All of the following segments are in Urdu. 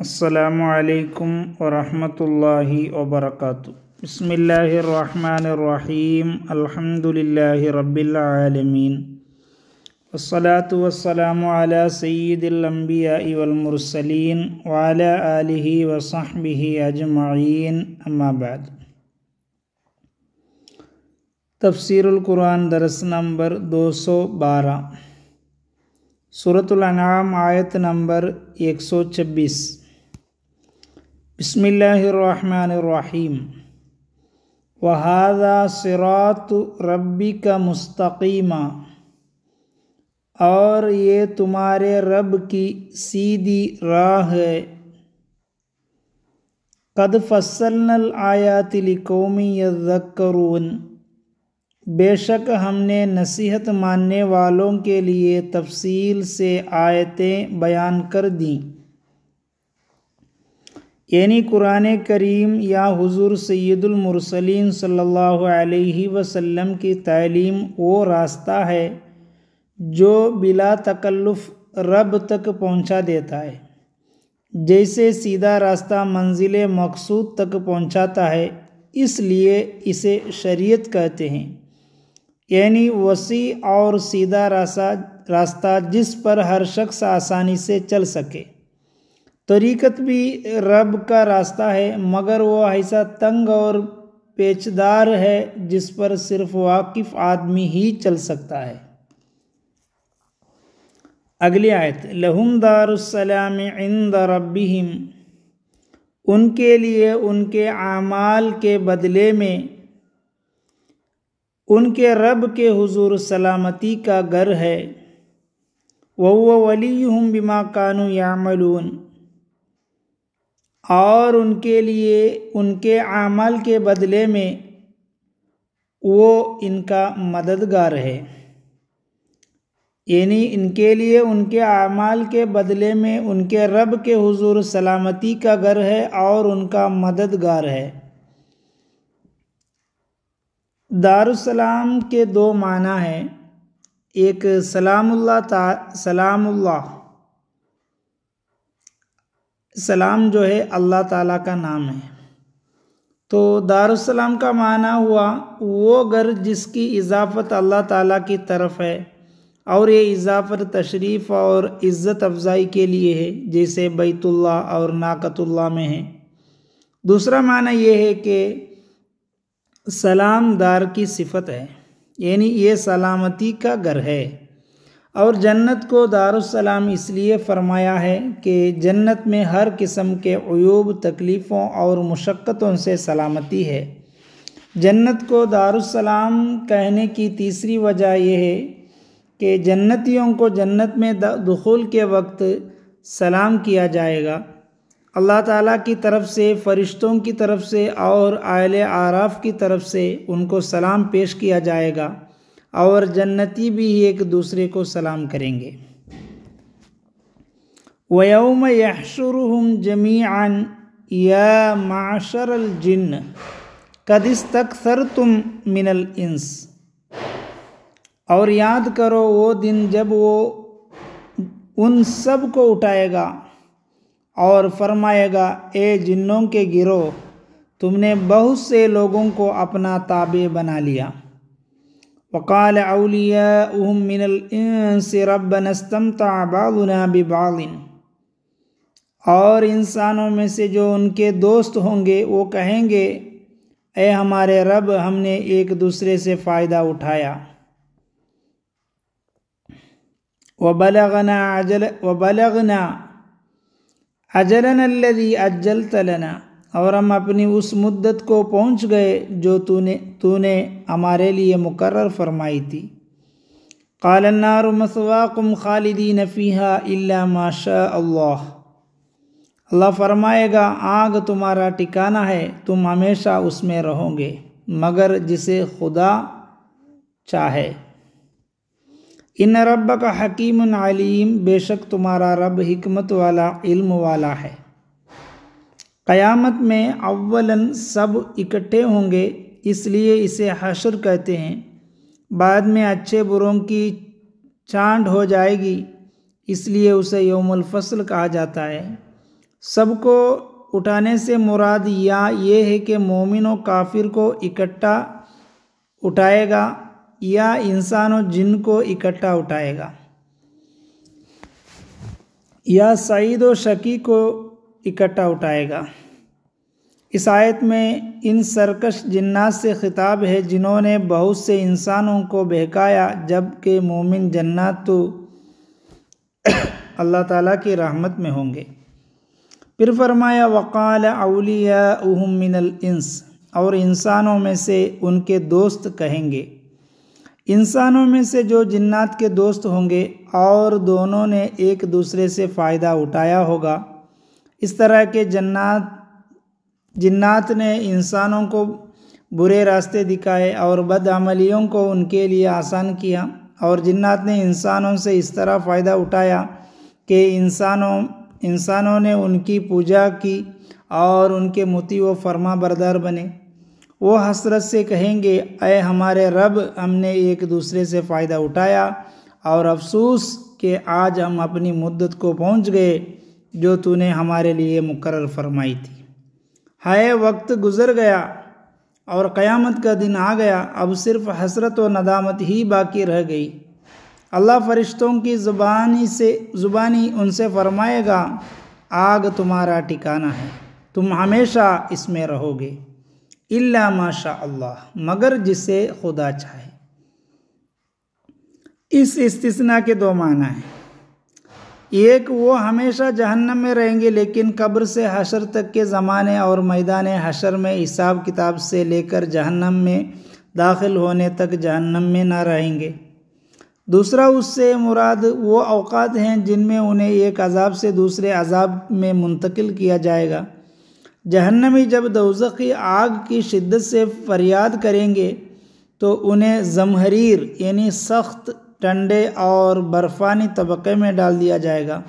السلام علیکم ورحمۃ اللہ وبرکاتہ بسم اللہ الرحمن الرحیم الحمد للہ رب العالمین والصلاة والسلام على سید الانبیاء والمرسلین وعلى آلہ وصحبہ اجمعین اما بعد تفسیر القرآن درس نمبر دو سو بارہ صورت الانعام آیت نمبر ایک سو چھبیس بسم اللہ الرحمن الرحیم وَهَذَا صِرَاطُ ربی کا مستقیمہ اور یہ تمہارے رب کی سیدھی راہ ہے قد فصل نل آیا يَذَّكَّرُونَ بے شک ہم نے نصیحت ماننے والوں کے لیے تفصیل سے آیتیں بیان کر دیں یعنی قرآن کریم یا حضور سید المرسلین صلی اللہ علیہ وسلم کی تعلیم وہ راستہ ہے جو بلا تکلف رب تک پہنچا دیتا ہے جیسے سیدھا راستہ منزل مقصود تک پہنچاتا ہے اس لیے اسے شریعت کہتے ہیں یعنی وسیع اور سیدھا راستہ راستہ جس پر ہر شخص آسانی سے چل سکے طریقت بھی رب کا راستہ ہے مگر وہ ایسا تنگ اور پیچدار ہے جس پر صرف واقف آدمی ہی چل سکتا ہے اگلی آیت لہم دار السلام عند ابیہم ان کے لیے ان کے اعمال کے بدلے میں ان کے رب کے حضور سلامتی کا گر ہے وہ ولی ہوں بیما کانوں یا اور ان کے لیے ان کے اعمال کے بدلے میں وہ ان کا مددگار ہے یعنی ان کے لیے ان کے اعمال کے بدلے میں ان کے رب کے حضور سلامتی کا گھر ہے اور ان کا مددگار ہے دارالسلام کے دو معنی ہیں ایک سلام اللہ تع سلام اللہ سلام جو ہے اللہ تعالیٰ کا نام ہے تو دارالسلام کا معنی ہوا وہ گھر جس کی اضافت اللہ تعالیٰ کی طرف ہے اور یہ اضافت تشریف اور عزت افزائی کے لیے ہے جیسے بیت اللہ اور ناقت اللہ میں ہے دوسرا معنی یہ ہے کہ سلام دار کی صفت ہے یعنی یہ سلامتی کا گھر ہے اور جنت کو دار السلام اس لیے فرمایا ہے کہ جنت میں ہر قسم کے عیوب تکلیفوں اور مشقتوں سے سلامتی ہے جنت کو دار السلام کہنے کی تیسری وجہ یہ ہے کہ جنتیوں کو جنت میں دخول کے وقت سلام کیا جائے گا اللہ تعالیٰ کی طرف سے فرشتوں کی طرف سے اور اہل آراف کی طرف سے ان کو سلام پیش کیا جائے گا اور جنتی بھی ایک دوسرے کو سلام کریں گے ویوم يَحْشُرُهُمْ جَمِيعًا يَا مَعْشَرَ یا معاشر الجن قدث تک اور یاد کرو وہ دن جب وہ ان سب کو اٹھائے گا اور فرمائے گا اے جنوں کے گرو تم نے بہت سے لوگوں کو اپنا تابع بنا لیا وقال اولیا من الانس رب استمتع بعضنا ببعض اور انسانوں میں سے جو ان کے دوست ہوں گے وہ کہیں گے اے ہمارے رب ہم نے ایک دوسرے سے فائدہ اٹھایا وبلغنا بلغنا اجل و بلغنا اجلن الدی اور ہم اپنی اس مدت کو پہنچ گئے جو تو نے ہمارے لیے مقرر فرمائی تھی خالدین فیہا الا ما شاء اللہ اللہ فرمائے گا آگ تمہارا ٹکانہ ہے تم ہمیشہ اس میں رہو گے مگر جسے خدا چاہے ان رب کا حکیم علیم بے شک تمہارا رب حکمت والا علم والا ہے قیامت میں اولاً سب اکٹھے ہوں گے اس لیے اسے حشر کہتے ہیں بعد میں اچھے بروں کی چانڈ ہو جائے گی اس لیے اسے یوم الفصل کہا جاتا ہے سب کو اٹھانے سے مراد یا یہ ہے کہ مومن و کافر کو اکٹھا اٹھائے گا یا انسان و جن کو اکٹھا اٹھائے گا یا سعید و شکی کو اکٹھا اٹھائے گا اس آیت میں ان سرکش جنات سے خطاب ہے جنہوں نے بہت سے انسانوں کو بہکایا جب کہ مومن جنات تو اللہ تعالیٰ کی رحمت میں ہوں گے پھر فرمایا وقال اولیا من الانس اور انسانوں میں سے ان کے دوست کہیں گے انسانوں میں سے جو جنات کے دوست ہوں گے اور دونوں نے ایک دوسرے سے فائدہ اٹھایا ہوگا اس طرح کے جنات جنات نے انسانوں کو برے راستے دکھائے اور بد عملیوں کو ان کے لیے آسان کیا اور جنات نے انسانوں سے اس طرح فائدہ اٹھایا کہ انسانوں انسانوں نے ان کی پوجا کی اور ان کے متی و فرما بردار بنے وہ حسرت سے کہیں گے اے ہمارے رب ہم نے ایک دوسرے سے فائدہ اٹھایا اور افسوس کہ آج ہم اپنی مدت کو پہنچ گئے جو تو نے ہمارے لیے مقرر فرمائی تھی ہائے وقت گزر گیا اور قیامت کا دن آ گیا اب صرف حسرت و ندامت ہی باقی رہ گئی اللہ فرشتوں کی زبانی سے زبانی ان سے فرمائے گا آگ تمہارا ٹھکانہ ہے تم ہمیشہ اس میں رہو گے اللہ ماشاء اللہ مگر جسے خدا چاہے اس استثناء کے دو معنی ہیں ایک وہ ہمیشہ جہنم میں رہیں گے لیکن قبر سے حشر تک کے زمانے اور میدان حشر میں حساب کتاب سے لے کر جہنم میں داخل ہونے تک جہنم میں نہ رہیں گے دوسرا اس سے مراد وہ اوقات ہیں جن میں انہیں ایک عذاب سے دوسرے عذاب میں منتقل کیا جائے گا جہنمی جب دوزقی آگ کی شدت سے فریاد کریں گے تو انہیں زمحریر یعنی سخت ٹنڈے اور برفانی طبقے میں ڈال دیا جائے گا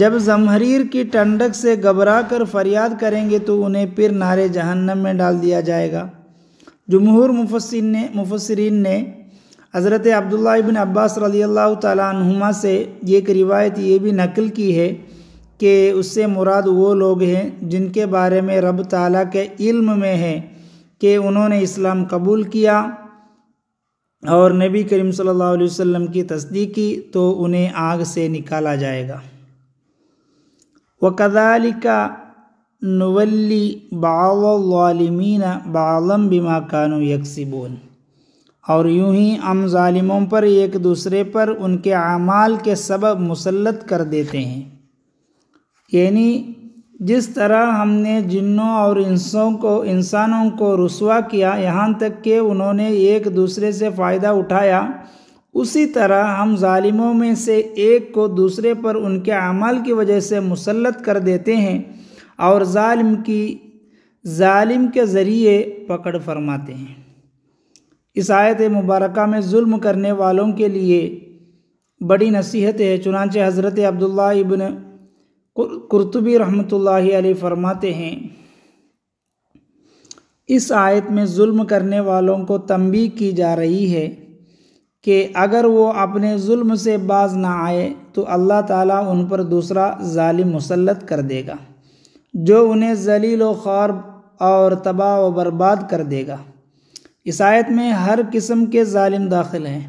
جب زمحریر کی ٹنڈک سے گھبرا کر فریاد کریں گے تو انہیں پھر نعرے جہنم میں ڈال دیا جائے گا جمہور نے مفسرین نے حضرت عبداللہ بن عباس رضی اللہ تعالیٰ عنہما سے ایک روایت یہ بھی نقل کی ہے کہ اس سے مراد وہ لوگ ہیں جن کے بارے میں رب تعالیٰ کے علم میں ہے کہ انہوں نے اسلام قبول کیا اور نبی کریم صلی اللہ علیہ وسلم کی تصدیق کی تو انہیں آگ سے نکالا جائے گا وہ نُوَلِّ نولی الظَّالِمِينَ بالم بِمَا کانو يَكْسِبُونَ اور یوں ہی ام ظالموں پر ایک دوسرے پر ان کے اعمال کے سبب مسلط کر دیتے ہیں یعنی جس طرح ہم نے جنوں اور انسانوں کو رسوا کیا یہاں تک کہ انہوں نے ایک دوسرے سے فائدہ اٹھایا اسی طرح ہم ظالموں میں سے ایک کو دوسرے پر ان کے اعمال کی وجہ سے مسلط کر دیتے ہیں اور ظالم کی ظالم کے ذریعے پکڑ فرماتے ہیں اس آیت مبارکہ میں ظلم کرنے والوں کے لیے بڑی نصیحت ہے چنانچہ حضرت عبداللہ ابن کرتبی رحمۃ اللہ علیہ فرماتے ہیں اس آیت میں ظلم کرنے والوں کو تنبی کی جا رہی ہے کہ اگر وہ اپنے ظلم سے باز نہ آئے تو اللہ تعالیٰ ان پر دوسرا ظالم مسلط کر دے گا جو انہیں ذلیل و خارب اور تباہ و برباد کر دے گا اس آیت میں ہر قسم کے ظالم داخل ہیں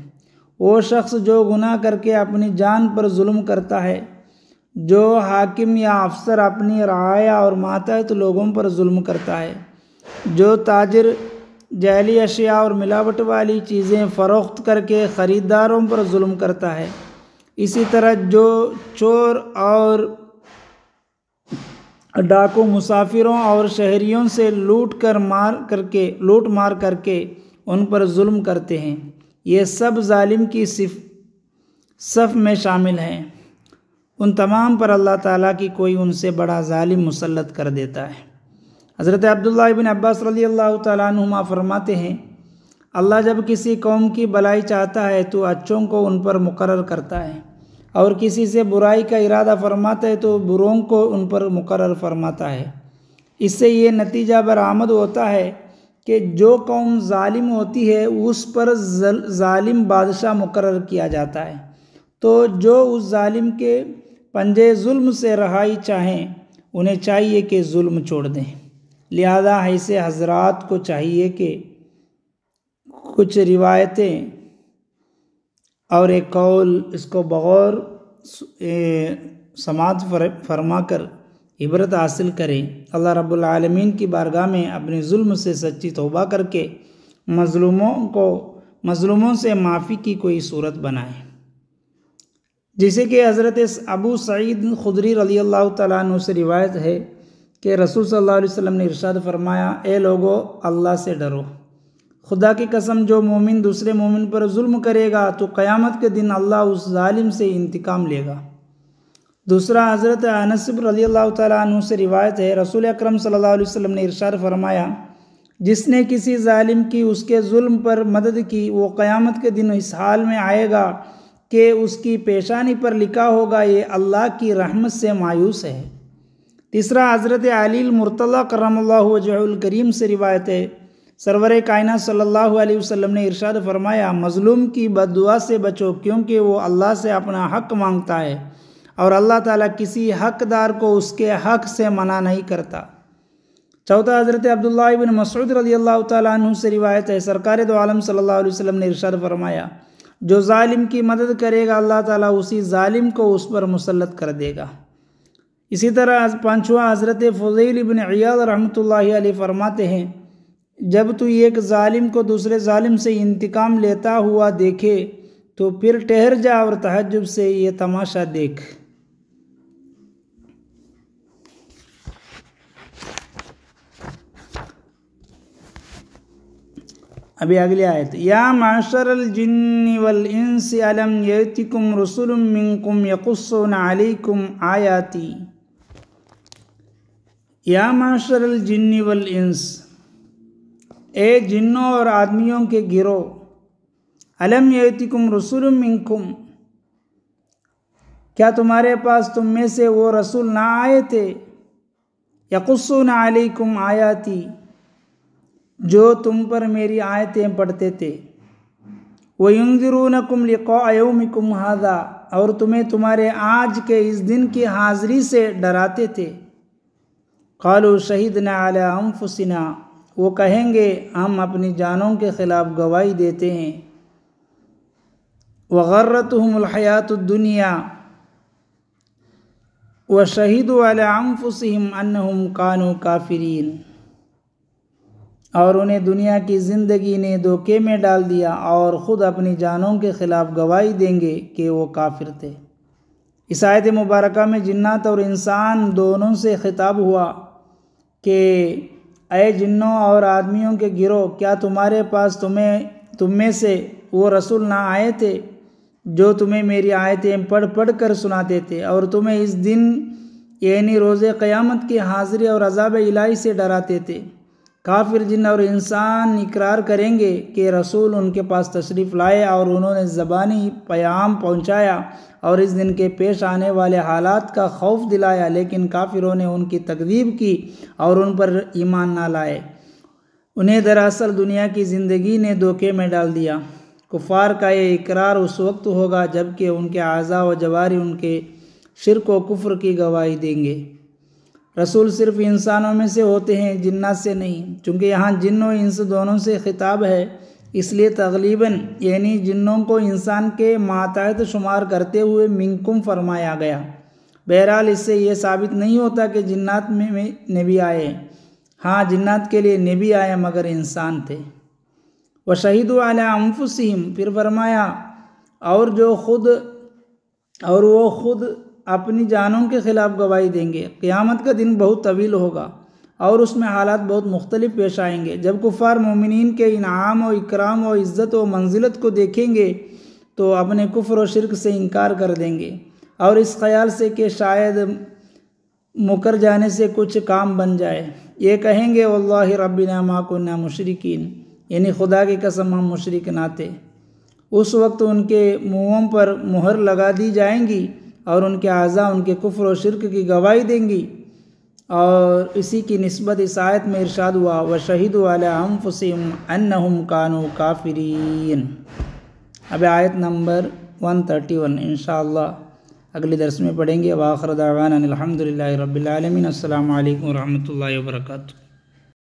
وہ شخص جو گناہ کر کے اپنی جان پر ظلم کرتا ہے جو حاکم یا افسر اپنی رعایا اور ماتحت لوگوں پر ظلم کرتا ہے جو تاجر جعلی اشیاء اور ملاوٹ والی چیزیں فروخت کر کے خریداروں پر ظلم کرتا ہے اسی طرح جو چور اور ڈاکو مسافروں اور شہریوں سے لوٹ کر مار کر کے لوٹ مار کر کے ان پر ظلم کرتے ہیں یہ سب ظالم کی صف صف میں شامل ہیں ان تمام پر اللہ تعالیٰ کی کوئی ان سے بڑا ظالم مسلط کر دیتا ہے حضرت عبداللہ بن عباس رضی اللہ تعالیٰ نما فرماتے ہیں اللہ جب کسی قوم کی بلائی چاہتا ہے تو اچھوں کو ان پر مقرر کرتا ہے اور کسی سے برائی کا ارادہ فرماتا ہے تو بروں کو ان پر مقرر فرماتا ہے اس سے یہ نتیجہ برآمد ہوتا ہے کہ جو قوم ظالم ہوتی ہے اس پر ظالم بادشاہ مقرر کیا جاتا ہے تو جو اس ظالم کے پنجے ظلم سے رہائی چاہیں انہیں چاہیے کہ ظلم چھوڑ دیں لہذا حیث حضرات کو چاہیے کہ کچھ روایتیں اور ایک قول اس کو بغور سماعت فرما کر عبرت حاصل کریں اللہ رب العالمین کی بارگاہ میں اپنے ظلم سے سچی توبہ کر کے مظلوموں کو مظلوموں سے معافی کی کوئی صورت بنائیں جیسے کہ حضرت ابو سعید خدری رضی اللہ تعالیٰ عنہ سے روایت ہے کہ رسول صلی اللہ علیہ وسلم نے ارشاد فرمایا اے لوگو اللہ سے ڈرو خدا کی قسم جو مومن دوسرے مومن پر ظلم کرے گا تو قیامت کے دن اللہ اس ظالم سے انتقام لے گا دوسرا حضرت انصب رضی اللہ تعالیٰ عنہ سے روایت ہے رسول اکرم صلی اللہ علیہ وسلم نے ارشاد فرمایا جس نے کسی ظالم کی اس کے ظلم پر مدد کی وہ قیامت کے دن اس حال میں آئے گا کہ اس کی پیشانی پر لکھا ہوگا یہ اللہ کی رحمت سے مایوس ہے تیسرا حضرت علی المرتلہ کرم اللہ وجہ الکریم سے روایت ہے سرور کائنہ صلی اللہ علیہ وسلم نے ارشاد فرمایا مظلوم کی بد دعا سے بچو کیونکہ وہ اللہ سے اپنا حق مانگتا ہے اور اللہ تعالیٰ کسی حقدار کو اس کے حق سے منع نہیں کرتا چوتھا حضرت عبداللہ بن مسعود رضی اللہ تعالیٰ عنہ سے روایت ہے سرکار دو عالم صلی اللہ علیہ وسلم نے ارشاد فرمایا جو ظالم کی مدد کرے گا اللہ تعالیٰ اسی ظالم کو اس پر مسلط کر دے گا اسی طرح پانچواں حضرت فضیل ابن عیاض رحمۃ اللہ علیہ فرماتے ہیں جب تو ایک ظالم کو دوسرے ظالم سے انتقام لیتا ہوا دیکھے تو پھر ٹہر جا اور تحجب سے یہ تماشا دیکھ ابھی اگلی آیت یا معشر الجن والانس علم یتکم رسول منکم یقصون علیکم آیاتی یا معشر الجن والانس اے جنوں اور آدمیوں کے گرو علم یتکم رسول منکم کیا تمہارے پاس تم میں سے وہ رسول نہ آئے تھے یقصون علیکم آیاتی جو تم پر میری آیتیں پڑھتے تھے وہ یونگرونکم در کم کم اور تمہیں تمہارے آج کے اس دن کی حاضری سے ڈراتے تھے قالو شہید نالا عمف وہ کہیں گے ہم اپنی جانوں کے خلاف گواہی دیتے ہیں و غررت ملحیات الدنیہ وہ شہید و عالمفسم انََََََََََم قان اور انہیں دنیا کی زندگی نے دھوکے میں ڈال دیا اور خود اپنی جانوں کے خلاف گواہی دیں گے کہ وہ کافر تھے آیت مبارکہ میں جنات اور انسان دونوں سے خطاب ہوا کہ اے جنوں اور آدمیوں کے گروہ کیا تمہارے پاس تمہیں تم میں سے وہ رسول نہ آئے تھے جو تمہیں میری آیتیں پڑھ پڑھ کر سناتے تھے اور تمہیں اس دن یعنی روز قیامت کی حاضری اور عذاب الہی سے ڈراتے تھے کافر جن اور انسان اقرار کریں گے کہ رسول ان کے پاس تشریف لائے اور انہوں نے زبانی پیام پہنچایا اور اس دن کے پیش آنے والے حالات کا خوف دلایا لیکن کافروں نے ان کی تقدیب کی اور ان پر ایمان نہ لائے انہیں دراصل دنیا کی زندگی نے دھوکے میں ڈال دیا کفار کا یہ اقرار اس وقت ہوگا جب کہ ان کے اعضاء و جواری ان کے شرک و کفر کی گواہی دیں گے رسول صرف انسانوں میں سے ہوتے ہیں جنات سے نہیں چونکہ یہاں جن و انس دونوں سے خطاب ہے اس لیے تغلیباً یعنی جنوں کو انسان کے ماتحت شمار کرتے ہوئے منکم فرمایا گیا بہرحال اس سے یہ ثابت نہیں ہوتا کہ جنات میں نبی آئے ہاں جنات کے لیے نبی آئے مگر انسان تھے وہ شہید و پھر فرمایا اور جو خود اور وہ خود اپنی جانوں کے خلاف گواہی دیں گے قیامت کا دن بہت طویل ہوگا اور اس میں حالات بہت مختلف پیش آئیں گے جب کفار مومنین کے انعام و اکرام و عزت و منزلت کو دیکھیں گے تو اپنے کفر و شرک سے انکار کر دیں گے اور اس خیال سے کہ شاید مکر جانے سے کچھ کام بن جائے یہ کہیں گے اللہ رب ما کو مشرقین یعنی خدا کی قسم ہم مشرق تھے اس وقت ان کے منہوں پر مہر لگا دی جائیں گی اور ان کے اعضاء ان کے کفر و شرک کی گواہی دیں گی اور اسی کی نسبت اس آیت میں ارشاد ہوا و شہید والا فسم انہم کانو کافرین اب آیت نمبر 131 انشاءاللہ اگلی اگلے درس میں پڑھیں گے واخر دعوانا الحمد اللہ رب العالمین السلام علیکم ورحمۃ اللہ وبرکاتہ